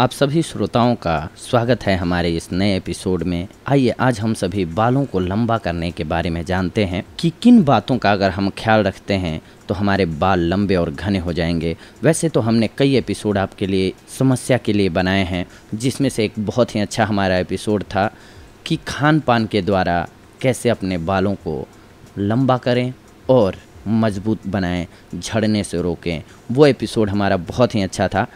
आप सभी श्रोताओं का स्वागत है हमारे इस नए एपिसोड में आइए आज हम सभी बालों को लंबा करने के बारे में जानते हैं कि किन बातों का अगर हम ख्याल रखते हैं तो हमारे बाल लंबे और घने हो जाएंगे वैसे तो हमने कई एपिसोड आपके लिए समस्या के लिए बनाए हैं जिसमें से एक बहुत ही अच्छा हमारा एपिसोड था कि खान पान के द्वारा कैसे अपने बालों को लंबा करें और मजबूत बनाएं झड़ने से रोकें वो एपिसोड हमारा बहुत ही अच्छा था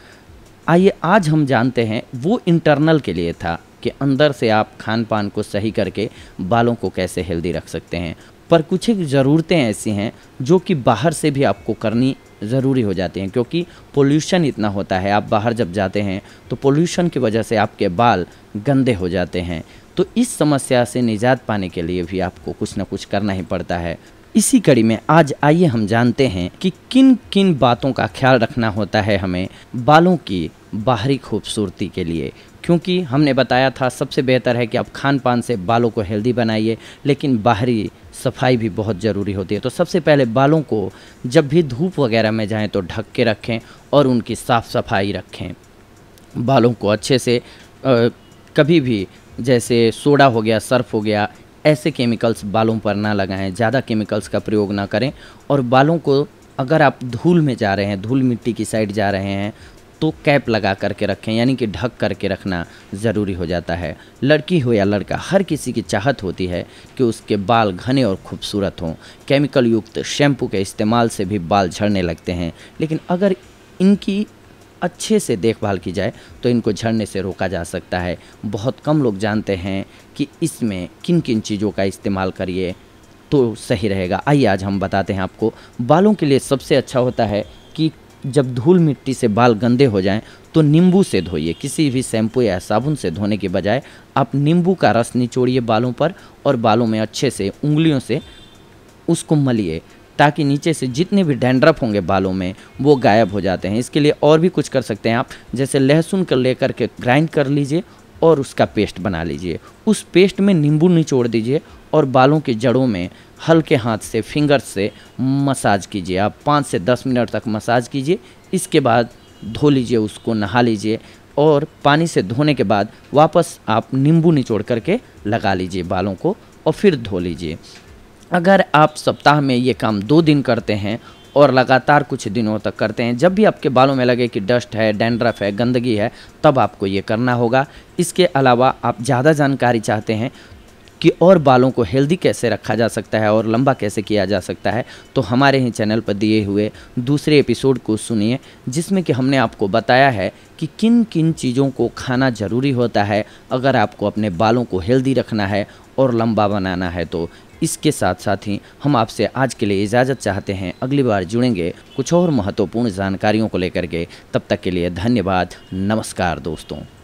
आइए आज हम जानते हैं वो इंटरनल के लिए था कि अंदर से आप खान पान को सही करके बालों को कैसे हेल्दी रख सकते हैं पर कुछ एक ज़रूरतें ऐसी हैं जो कि बाहर से भी आपको करनी ज़रूरी हो जाती हैं क्योंकि पोल्यूशन इतना होता है आप बाहर जब जाते हैं तो पोल्यूशन की वजह से आपके बाल गंदे हो जाते हैं तो इस समस्या से निजात पाने के लिए भी आपको कुछ ना कुछ करना ही पड़ता है इसी कड़ी में आज आइए हम जानते हैं कि किन किन बातों का ख्याल रखना होता है हमें बालों की बाहरी खूबसूरती के लिए क्योंकि हमने बताया था सबसे बेहतर है कि आप खान पान से बालों को हेल्दी बनाइए लेकिन बाहरी सफाई भी बहुत ज़रूरी होती है तो सबसे पहले बालों को जब भी धूप वगैरह में जाएं तो ढक के रखें और उनकी साफ़ सफाई रखें बालों को अच्छे से आ, कभी भी जैसे सोडा हो गया सर्फ हो गया ऐसे केमिकल्स बालों पर ना लगाएं ज़्यादा केमिकल्स का प्रयोग ना करें और बालों को अगर आप धूल में जा रहे हैं धूल मिट्टी की साइड जा रहे हैं तो कैप लगा करके रखें यानी कि ढक करके रखना ज़रूरी हो जाता है लड़की हो या लड़का हर किसी की चाहत होती है कि उसके बाल घने और खूबसूरत हों केमिकल युक्त शैम्पू के इस्तेमाल से भी बाल झड़ने लगते हैं लेकिन अगर इनकी अच्छे से देखभाल की जाए तो इनको झड़ने से रोका जा सकता है बहुत कम लोग जानते हैं कि इसमें किन किन चीज़ों का इस्तेमाल करिए तो सही रहेगा आइए आज हम बताते हैं आपको बालों के लिए सबसे अच्छा होता है कि जब धूल मिट्टी से बाल गंदे हो जाएं तो नींबू से धोइए किसी भी शैम्पू या साबुन से धोने के बजाय आप नींबू का रस निचोड़िए बालों पर और बालों में अच्छे से उंगलियों से उसको मलिए ताकि नीचे से जितने भी डैंड्रफ होंगे बालों में वो गायब हो जाते हैं इसके लिए और भी कुछ कर सकते हैं आप जैसे लहसुन का लेकर के ग्राइंड कर लीजिए और उसका पेस्ट बना लीजिए उस पेस्ट में नींबू निचोड़ दीजिए और बालों की जड़ों में हल्के हाथ से फिंगर से मसाज कीजिए आप पाँच से दस मिनट तक मसाज कीजिए इसके बाद धो लीजिए उसको नहा लीजिए और पानी से धोने के बाद वापस आप नींबू निचोड़ करके लगा लीजिए बालों को और फिर धो लीजिए अगर आप सप्ताह में ये काम दो दिन करते हैं और लगातार कुछ दिनों तक करते हैं जब भी आपके बालों में लगे कि डस्ट है डैंड्रफ है गंदगी है तब आपको ये करना होगा इसके अलावा आप ज़्यादा जानकारी चाहते हैं कि और बालों को हेल्दी कैसे रखा जा सकता है और लंबा कैसे किया जा सकता है तो हमारे ही चैनल पर दिए हुए दूसरे एपिसोड को सुनिए जिसमें कि हमने आपको बताया है कि किन किन चीज़ों को खाना ज़रूरी होता है अगर आपको अपने बालों को हेल्दी रखना है और लंबा बनाना है तो इसके साथ साथ ही हम आपसे आज के लिए इजाज़त चाहते हैं अगली बार जुड़ेंगे कुछ और महत्वपूर्ण जानकारियों को लेकर के तब तक के लिए धन्यवाद नमस्कार दोस्तों